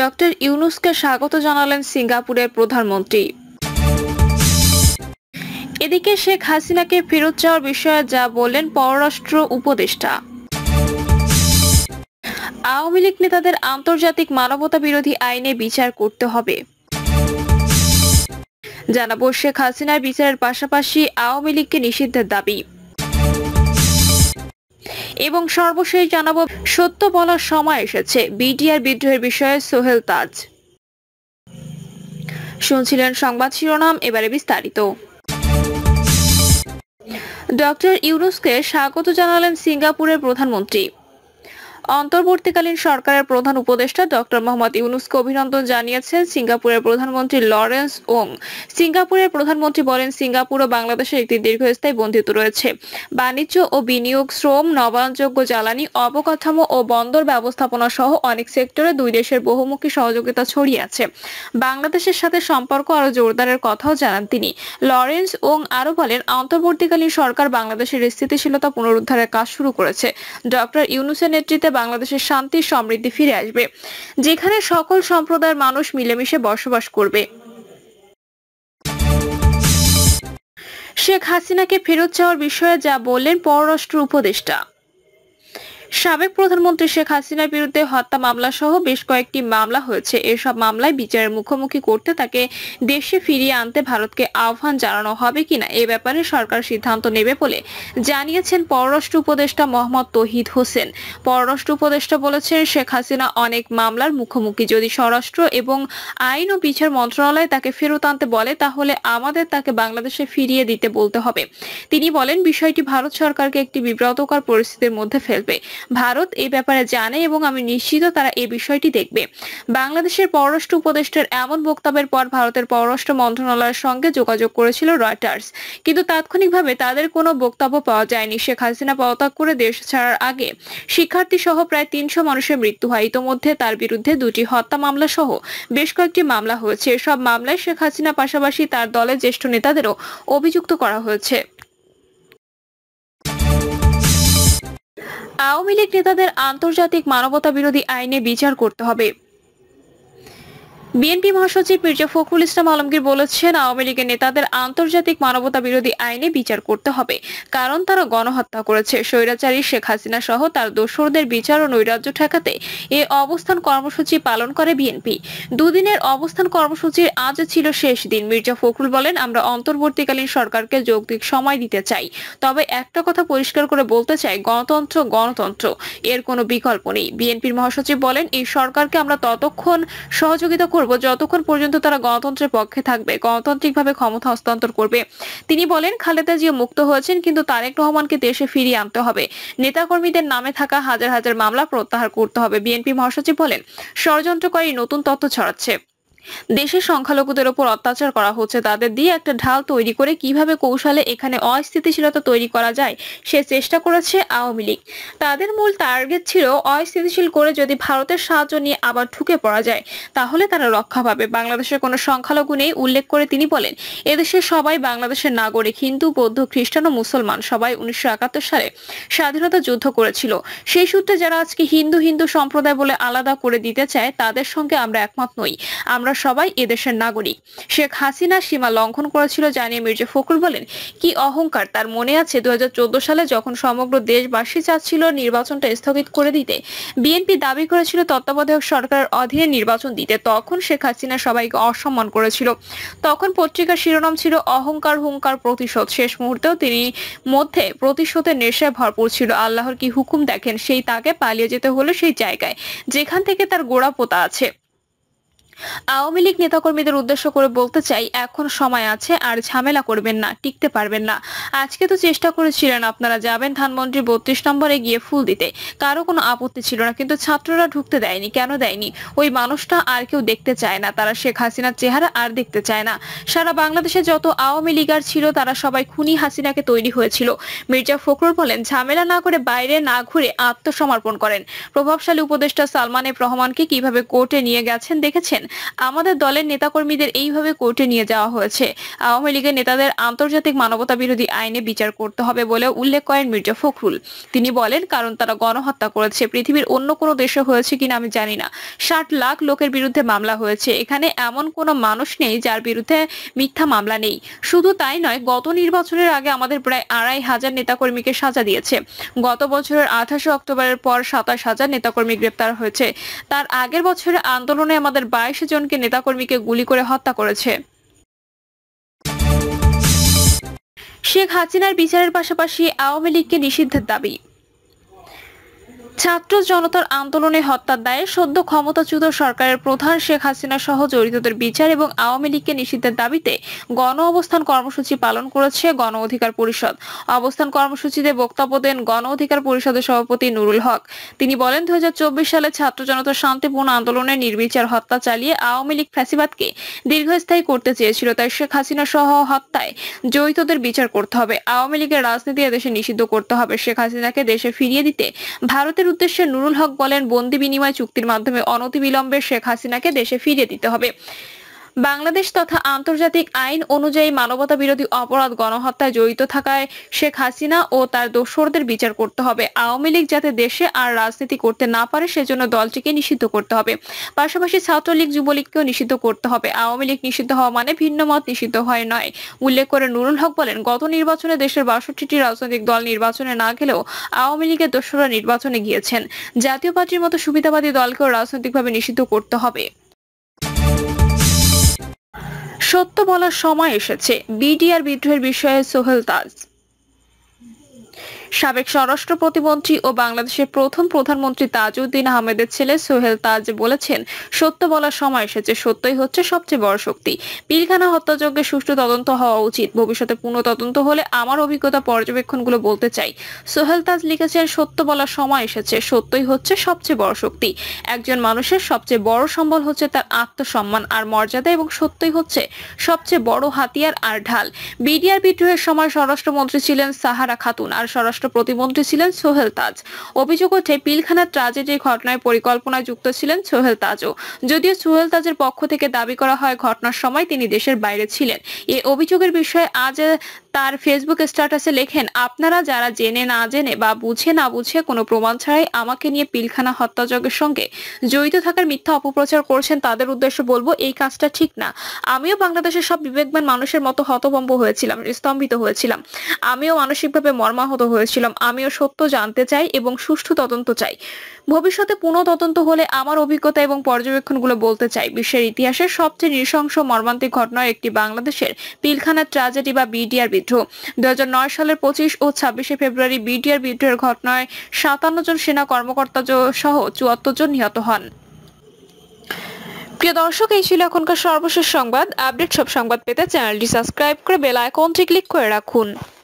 doctor ইউনুসকে স্বাগত জানালেন সিঙ্গাপুরের প্রধানমন্ত্রী এদিকে শেখ হাসিনাকে ফেরত যাওয়ার বিষয়ে যা বললেন পররাষ্ট্র উপদেষ্টা আওয়ামী লীগ নেতাদের আন্তর্জাতিক মানবতা বিরোধী আইনে বিচার করতে হবে জানাবো শেখ হাসিনার বিচারের পাশাপাশি আওয়ামী লীগকে নিষিদ্ধের দাবি এবং সর্বশেষ জানাবো সত্য বলার সময় এসেছে বিডিআর বিদ্রোহের বিষয়ে সোহেল তাজ শুনছিলেন সংবাদ শিরোনাম এবারে বিস্তারিত ডক্টর ইউনুসকে স্বাগত জানালেন সিঙ্গাপুরের প্রধানমন্ত্রী অন্তর্বর্তীকালীন সরকারের প্রধান উপদেষ্টা ডক্টর মোহাম্মদ ইউনুসকে অভিনন্দন জানিয়েছেন সিঙ্গাপুরের প্রধানমন্ত্রী লরেন্স ওং সিঙ্গাপুরের প্রধানমন্ত্রী বলেন সিঙ্গাপুর ও বাংলাদেশের একটি দীর্ঘস্থায়ী বন্ধিত রয়েছে বাণিজ্য ও বিনিয়োগ শ্রম নবায়নযোগ্য জ্বালানি অবকাঠামো ও বন্দর ব্যবস্থাপনা সহ অনেক সেক্টরে দুই দেশের বহুমুখী সহযোগিতা ছড়িয়ে আছে বাংলাদেশের সাথে সম্পর্ক আরও জোরদারের কথাও জানান তিনি লরেন্স ওং আরও বলেন অন্তর্বর্তীকালীন সরকার বাংলাদেশের স্থিতিশীলতা পুনরুদ্ধারের কাজ শুরু করেছে ডক্টর ইউনুসের নেতৃত্বে বাংলাদেশের শান্তি সমৃদ্ধি ফিরে আসবে যেখানে সকল সম্প্রদায়ের মানুষ মিলেমিশে বসবাস করবে শেখ হাসিনাকে ফেরত চাওয়ার বিষয়ে যা বললেন পররাষ্ট্র উপদেষ্টা সাবেক প্রধানমন্ত্রী শেখ হাসিনার বিরুদ্ধে হত্যা মামলা সহ বেশ কয়েকটি মামলা হয়েছে এসব মামলায় বিচারের মুখোমুখি করতে তাকে দেশে ফিরিয়ে আনতে ভারতকে আহ্বান জানানো হবে কিনা এ ব্যাপারে সরকার সিদ্ধান্ত নেবে বলে জানিয়েছেন পররাষ্ট্র উপদেষ্টা মোহাম্মদ তহিদ হোসেন পররাষ্ট্র উপদেষ্টা বলেছেন শেখ হাসিনা অনেক মামলার মুখোমুখি যদি স্বরাষ্ট্র এবং আইন ও বিচার মন্ত্রণালয় তাকে ফেরত আনতে বলে তাহলে আমাদের তাকে বাংলাদেশে ফিরিয়ে দিতে বলতে হবে তিনি বলেন বিষয়টি ভারত সরকারকে একটি বিব্রতকর পরিস্থিতির মধ্যে ফেলবে ভারত এ ব্যাপারে জানে এবং আমি নিশ্চিত তারা এ বিষয়টি দেখবে বাংলাদেশের পররাষ্ট্র উপদেষ্টার এমন বক্তব্যের পর ভারতের পররাষ্ট্র মন্ত্রণালয়ের সঙ্গে যোগাযোগ করেছিল রয়টার্স কিন্তু তাৎক্ষণিকভাবে তাদের কোনো বক্তব্য পাওয়া যায়নি শেখ হাসিনা পদত্যাগ করে দেশ ছাড়ার আগে শিক্ষার্থী সহ প্রায় তিনশো মানুষের মৃত্যু হয় ইতোমধ্যে তার বিরুদ্ধে দুটি হত্যা মামলা সহ বেশ কয়েকটি মামলা হয়েছে সব মামলায় শেখ হাসিনা পাশাপাশি তার দলের জ্যেষ্ঠ নেতাদেরও অভিযুক্ত করা হয়েছে আওয়ামী লীগ নেতাদের আন্তর্জাতিক মানবতা বিরোধী আইনে বিচার করতে হবে বিএনপি মহাসচিব মির্জা ফখরুল ইসলাম আলমগীর বলেছেন আওয়ামী লীগের নেতাদের আন্তর্জাতিক মানবতা বিরোধী আইনে বিচার করতে হবে কারণ তারা গণহত্যা করেছে স্বৈরাচারী শেখ হাসিনা সহ তার দোষরদের বিচার ও নৈরাজ্য ঠেকাতে এ অবস্থান কর্মসূচি পালন করে বিএনপি দুদিনের অবস্থান কর্মসূচির আজ ছিল শেষ দিন মির্জা ফখরুল বলেন আমরা অন্তর্বর্তীকালীন সরকারকে যৌক্তিক সময় দিতে চাই তবে একটা কথা পরিষ্কার করে বলতে চাই গণতন্ত্র গণতন্ত্র এর কোনো বিকল্প নেই বিএনপির মহাসচিব বলেন এই সরকারকে আমরা ততক্ষণ সহযোগিতা করব যতক্ষণ পর্যন্ত তারা গণতন্ত্রের পক্ষে থাকবে গণতান্ত্রিকভাবে ক্ষমতা হস্তান্তর করবে তিনি বলেন খালেদা জিয়া মুক্ত হয়েছেন কিন্তু তারেক রহমানকে দেশে ফিরিয়ে আনতে হবে নেতাকর্মীদের নামে থাকা হাজার হাজার মামলা প্রত্যাহার করতে হবে বিএনপি মহাসচিব বলেন ষড়যন্ত্রকারী নতুন তথ্য ছড়াচ্ছে দেশের সংখ্যালঘুদের ওপর অত্যাচার করা হচ্ছে তাদের দিয়ে একটা ঢাল তৈরি করে কিভাবে কৌশলে এখানে অস্থিতিশীলতা তৈরি করা যায় সে চেষ্টা করেছে আওয়ামী লীগ তাদের মূল টার্গেট ছিল অস্থিতিশীল করে যদি ভারতের সাহায্য নিয়ে আবার ঢুকে পড়া যায় তাহলে তারা রক্ষা পাবে বাংলাদেশের কোনো সংখ্যালঘু নেই উল্লেখ করে তিনি বলেন এদেশের সবাই বাংলাদেশের নাগরিক হিন্দু বৌদ্ধ খ্রিস্টান ও মুসলমান সবাই উনিশশো সালে স্বাধীনতা যুদ্ধ করেছিল সেই সূত্রে যারা আজকে হিন্দু হিন্দু সম্প্রদায় বলে আলাদা করে দিতে চায় তাদের সঙ্গে আমরা একমত নই আমরা আমরা সবাই এদেশের নাগরিক শেখ হাসিনা সীমা লঙ্ঘন করেছিল জানিয়ে মির্জা ফখরুল বলেন কি অহংকার তার মনে আছে দু সালে যখন সমগ্র দেশবাসী চাচ্ছিল নির্বাচনটা স্থগিত করে দিতে বিএনপি দাবি করেছিল তত্ত্বাবধায়ক সরকারের অধীনে নির্বাচন দিতে তখন শেখ হাসিনা সবাইকে অসম্মান করেছিল তখন পত্রিকার শিরোনাম ছিল অহংকার হুঙ্কার প্রতিশোধ শেষ মুহূর্তেও তিনি মধ্যে প্রতিশোধের নেশায় ভরপুর ছিল আল্লাহর কি হুকুম দেখেন সেই তাকে পালিয়ে যেতে হলো সেই জায়গায় যেখান থেকে তার গোড়া পোতা আছে আওয়ামী লীগ নেতাকর্মীদের উদ্দেশ্য করে বলতে চাই এখন সময় আছে আর ঝামেলা করবেন না টিকতে পারবেন না আজকে তো চেষ্টা করেছিলেন আপনারা যাবেন ধানমন্ত্রী বত্রিশ নম্বরে গিয়ে ফুল দিতে কারো কোনো আপত্তি ছিল না কিন্তু ছাত্ররা ঢুকতে দেয়নি কেন দেয়নি ওই মানুষটা আর কেউ দেখতে চায় না তারা শেখ হাসিনার চেহারা আর দেখতে চায় না সারা বাংলাদেশে যত আওয়ামী লীগার ছিল তারা সবাই খুনি হাসিনাকে তৈরি হয়েছিল মির্জা ফখরুল বলেন ঝামেলা না করে বাইরে না ঘুরে আত্মসমর্পণ করেন প্রভাবশালী উপদেষ্টা সালমান এফ রহমানকে কিভাবে কোর্টে নিয়ে গেছেন দেখেছেন বলেন আমাদের দলের নেতাকর্মীদের এইভাবে কোর্টে নিয়ে যাওয়া হয়েছে আওয়ামী লীগের নেতাদের আন্তর্জাতিক মানবতা বিরোধী আইনে বিচার করতে হবে বলে উল্লেখ করেন মির্জা ফখরুল তিনি বলেন কারণ তারা গণহত্যা করেছে পৃথিবীর অন্য কোনো দেশে হয়েছে কিনা আমি জানি না ষাট লাখ লোকের বিরুদ্ধে মামলা হয়েছে এখানে এমন কোনো মানুষ নেই যার বিরুদ্ধে মিথ্যা মামলা নেই শুধু তাই নয় গত নির্বাচনের আগে আমাদের প্রায় আড়াই হাজার নেতাকর্মীকে সাজা দিয়েছে গত বছরের আঠাশে অক্টোবরের পর সাতাশ হাজার নেতাকর্মী গ্রেপ্তার হয়েছে তার আগের বছরের আন্দোলনে আমাদের বাইশ বাইশ জনকে নেতাকর্মীকে গুলি করে হত্যা করেছে শেখ হাসিনার বিচারের পাশাপাশি আওয়ামী লীগকে নিষিদ্ধের দাবি ছাত্র জনতার আন্দোলনে হত্যার দায়ে সদ্য ক্ষমতাচ্যুত সরকারের প্রধান শেখ হাসিনা সহ জড়িতদের বিচার এবং আওয়ামী লীগকে নিষিদ্ধের দাবিতে গণ অবস্থান কর্মসূচি পালন করেছে গণ অধিকার পরিষদ অবস্থান কর্মসূচিতে বক্তব্য দেন গণ অধিকার পরিষদের সভাপতি নুরুল হক তিনি বলেন দু সালে ছাত্র জনতার শান্তিপূর্ণ আন্দোলনে নির্বিচার হত্যা চালিয়ে আওয়ামী লীগ ফ্যাসিবাদকে দীর্ঘস্থায়ী করতে চেয়েছিল তাই শেখ হাসিনা সহ হত্যায় জড়িতদের বিচার করতে হবে আওয়ামী লীগের রাজনীতি এদেশে নিষিদ্ধ করতে হবে শেখ হাসিনাকে দেশে ফিরিয়ে দিতে ভারতে জামাতের উদ্দেশ্যে নুরুল হক বলেন বন্দি বিনিময় চুক্তির মাধ্যমে অনতিবিলম্বে শেখ হাসিনাকে দেশে ফিরিয়ে দিতে হবে বাংলাদেশ তথা আন্তর্জাতিক আইন অনুযায়ী মানবতা বিরোধী অপরাধ গণহত্যায় জড়িত থাকায় শেখ হাসিনা ও তার দোষরদের বিচার করতে হবে আওয়ামী লীগ যাতে দেশে আর রাজনীতি করতে না পারে সেজন্য দলটিকে নিষিদ্ধ করতে হবে পাশাপাশি ছাত্রলীগ যুবলীগকেও নিষিদ্ধ করতে হবে আওয়ামী লীগ নিষিদ্ধ হওয়া মানে ভিন্ন মত নিষিদ্ধ হয় নয় উল্লেখ করে নুরুল হক বলেন গত নির্বাচনে দেশের বাষট্টিটি রাজনৈতিক দল নির্বাচনে না গেলেও আওয়ামী লীগের দোষরা নির্বাচনে গিয়েছেন জাতীয় পার্টির মতো সুবিধাবাদী দলকেও রাজনৈতিকভাবে নিষিদ্ধ করতে হবে সত্য বলার সময় এসেছে বিডিআর বিদ্রোহের বিষয়ে সোহেল তাজ সাবেক স্বরাষ্ট্র প্রতিমন্ত্রী ও বাংলাদেশের প্রথম প্রধানমন্ত্রী তাজউদ্দিন আহমেদের ছেলে সোহেল তাজ বলেছেন সত্য বলার সময় এসেছে সত্যই হচ্ছে সবচেয়ে বড় শক্তি পিলখানা হত্যাযজ্ঞে সুষ্ঠু তদন্ত হওয়া উচিত ভবিষ্যতে পুনঃ তদন্ত হলে আমার অভিজ্ঞতা পর্যবেক্ষণগুলো বলতে চাই সোহেল তাজ লিখেছেন সত্য বলার সময় এসেছে সত্যই হচ্ছে সবচেয়ে বড় শক্তি একজন মানুষের সবচেয়ে বড় সম্বল হচ্ছে তার আত্মসম্মান আর মর্যাদা এবং সত্যই হচ্ছে সবচেয়ে বড় হাতিয়ার আর ঢাল বিডিআর বিদ্রোহের সময় স্বরাষ্ট্রমন্ত্রী ছিলেন সাহারা খাতুন আর স্বরাষ্ট্র স্বরাষ্ট্র প্রতিমন্ত্রী ছিলেন সোহেল তাজ অভিযোগ ওঠে পিলখানা ট্রাজেডির ঘটনায় পরিকল্পনা যুক্ত ছিলেন সোহেল তাজও যদিও সোহেল তাজের পক্ষ থেকে দাবি করা হয় ঘটনার সময় তিনি দেশের বাইরে ছিলেন এ অভিযোগের বিষয়ে আজ তার ফেসবুক স্ট্যাটাসে লেখেন আপনারা যারা জেনে না জেনে বা বুঝে না বুঝে কোনো প্রমাণ ছাড়াই আমাকে নিয়ে পিলখানা হত্যাযজ্ঞের সঙ্গে জড়িত থাকার মিথ্যা অপপ্রচার করছেন তাদের উদ্দেশ্য বলবো এই কাজটা ঠিক না আমিও বাংলাদেশের সব বিবেকবান মানুষের মতো হতভম্ব হয়েছিলাম স্তম্ভিত হয়েছিলাম আমিও মানসিকভাবে মর্মাহত হয়েছিল বলেছিলাম আমিও সত্য জানতে চাই এবং সুষ্ঠু তদন্ত চাই ভবিষ্যতে পুনঃ তদন্ত হলে আমার অভিজ্ঞতা এবং পর্যবেক্ষণগুলো বলতে চাই বিশ্বের ইতিহাসের সবচেয়ে নৃশংস মর্মান্তিক ঘটনার একটি বাংলাদেশের পিলখানা ট্রাজেডি বা বিডিআর বিদ্রোহ দু সালের পঁচিশ ও ছাব্বিশে ফেব্রুয়ারি বিডিআর বিদ্রোহের ঘটনায় সাতান্ন জন সেনা কর্মকর্তা সহ চুয়াত্তর জন নিহত হন প্রিয় দর্শক এই ছিল এখনকার সর্বশেষ সংবাদ আপডেট সব সংবাদ পেতে চ্যানেলটি সাবস্ক্রাইব করে বেল আইকনটি ক্লিক করে রাখুন